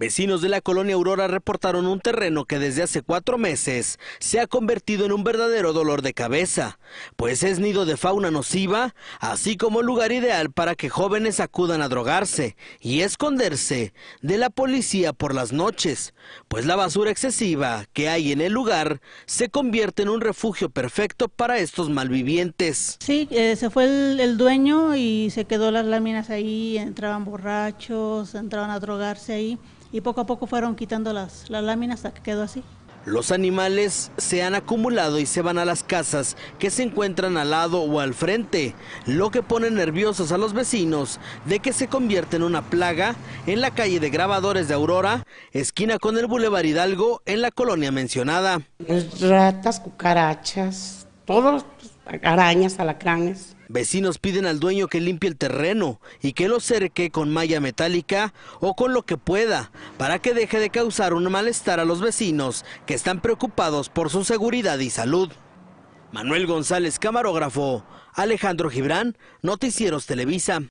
Vecinos de la colonia Aurora reportaron un terreno que desde hace cuatro meses se ha convertido en un verdadero dolor de cabeza pues es nido de fauna nociva, así como lugar ideal para que jóvenes acudan a drogarse y esconderse de la policía por las noches, pues la basura excesiva que hay en el lugar se convierte en un refugio perfecto para estos malvivientes. Sí, eh, se fue el, el, dueño y se quedó las láminas ahí, entraban borrachos, entraban a drogarse ahí y poco a poco fueron quitando las, las láminas hasta que quedó así. Los animales se han acumulado y se van a las casas que se encuentran al lado o al frente, lo que pone nerviosos a los vecinos de que se convierte en una plaga en la calle de Grabadores de Aurora, esquina con el Boulevard Hidalgo en la colonia mencionada. Pues, ratas, cucarachas, todos. Pues, arañas, alacranes. Vecinos piden al dueño que limpie el terreno y que lo cerque con malla metálica o con lo que pueda para que deje de causar un malestar a los vecinos que están preocupados por su seguridad y salud. Manuel González, camarógrafo. Alejandro Gibrán, Noticieros Televisa.